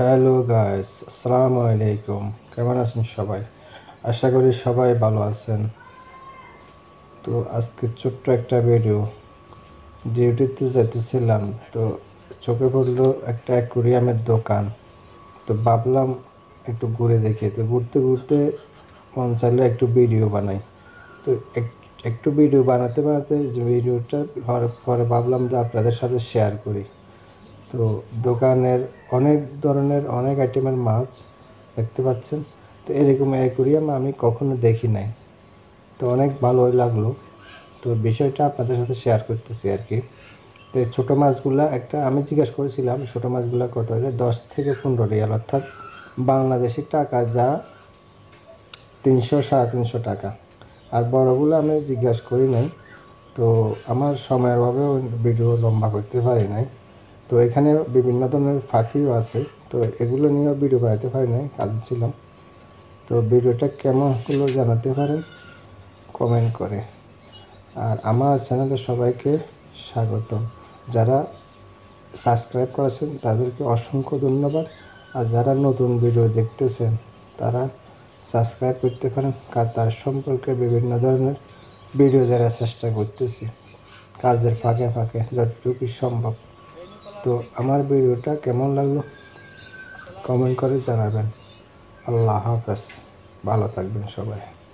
hello guys আসসালামু আলাইকুম কেমন আছেন সবাই আশা করি সবাই ভালো আছেন তো আজকে ছোট্ট একটা ভিডিও ডিউটিতে যেতেছিলাম তো চোখে পড়লো একটা অ্যাকুরিয়ামের দোকান তো ভাবলাম একটু ঘুরে দেখি তো ঘুরতে ঘুরতে মন চাইলে একটু ভিডিও বানাই তো একটু ভিডিও বানাতে বানাতে ভিডিওটা পরে ভাবলাম যে আপনাদের সাথে শেয়ার করি তো দোকানের অনেক ধরনের অনেক আইটেমের মাছ দেখতে পাচ্ছেন তো এরকম অ্যাকুরিয়াম আমি কখনো দেখি নাই তো অনেক ভালো লাগলো তো বিষয়টা আপনাদের সাথে শেয়ার করতেছি আর কি তো ছোটো মাছগুলা একটা আমি জিজ্ঞাসা করেছিলাম ছোটো মাছগুলা কত হয় দশ থেকে পনেরো রিয়াল অর্থাৎ বাংলাদেশি টাকা যা তিনশো সাড়ে তিনশো টাকা আর বড়গুলো আমি জিজ্ঞাসা করি নাই তো আমার সময়ের অভাবে ভিডিও লম্বা করতে পারি নাই তো এখানে বিভিন্ন ধরনের ফাঁকিও আছে তো এগুলো নিয়েও ভিডিও বানাতে পারি নাই কাজে ছিলাম তো ভিডিওটা কেমন হলো জানাতে পারেন কমেন্ট করে আর আমার চ্যানেলে সবাইকে স্বাগতম যারা সাবস্ক্রাইব করেছেন তাদেরকে অসংখ্য ধন্যবাদ আর যারা নতুন ভিডিও দেখতেছেন তারা সাবস্ক্রাইব করতে পারেন কার তার সম্পর্কে বিভিন্ন ধরনের ভিডিও যারা চেষ্টা করতেছি কাজের ফাঁকে ফাঁকে যতটুকু সম্ভব তো আমার ভিডিওটা কেমন লাগলো কমেন্ট করে জানাবেন আল্লাহ হাফেজ ভালো থাকবেন সবাই